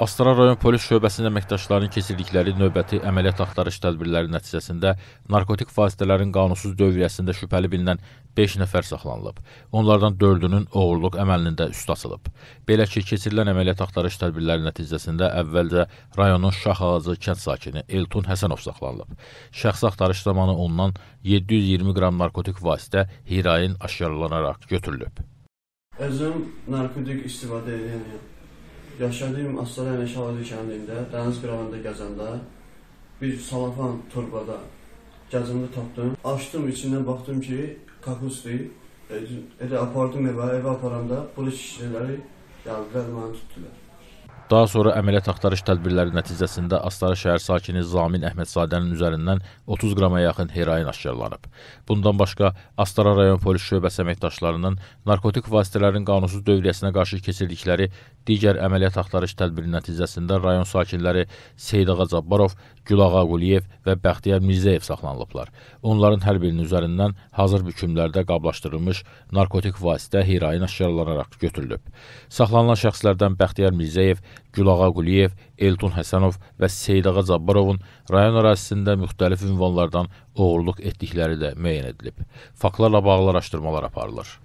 Astara rayon polis şöbəsinin əməkdaşlarının keçirdikləri növbəti əməliyyat axtarış tədbirləri nəticəsində narkotik vasitələrin qanunsuz dövriyyəsində şübhəli bilinən 5 nəfər saxlanılıb. Onlardan 4-ünün oğurluq əməlində üst açılıb. Belə ki, keçirilən əməliyyat axtarış tədbirləri nəticəsində əvvəlcə rayonun Şax Ağacı kənd sakini Eltun Həsənov saxlanılıb. Şəxsi axtarış zamanı ondan 720 qram narkotik vasitə heroin aşkarlanaraq götürülüb. Özüm narkotik istifadə edirəm yaşadığım Astara Əməşalıdı kəndində dəniz qırağında gəzəndə bir salafan torbada gəzimdə tapdım. Açdım, içindən baxdım ki, kakusdur. Elə e, apardım evə, evə aparanda polis kişiləri gəldilər, məni tutdular. Daha sonra əməliyyat axtarış tədbirləri nəticəsində Astara şəhər sakini Zamin Əhmədzadənin üzərindən 30 qrama yaxın heroin aşkarlanıb. Bundan başqa Astara rayon polis şöbəsi əməkdaşlarının narkotik vasitələrin qanunsuz dövriyyəsinə qarşı keçirdikləri digər əməliyyat axtarış tədbiri nəticəsində rayon sakinləri Seydağa Cabbarov, Gülağa Quliyev və Bəxtiyar Mirzəyev saxlanılıblar. Onların hər birinin üzərindən hazır bükümlərdə qablaşdırılmış narkotik vasitə heroin aşkarlanaraq götürülüb. Saxlanılan şəxslərdən Bəxtiyar Mirzəyev Gülağa Quliyev, Elton Həsənov və Seydağa Cabbarovun rayon ərazisində müxtəlif ünvanlardan oğurluq etdikləri də müəyyən edilib. Faktlarla bağlı araşdırmalar aparılır.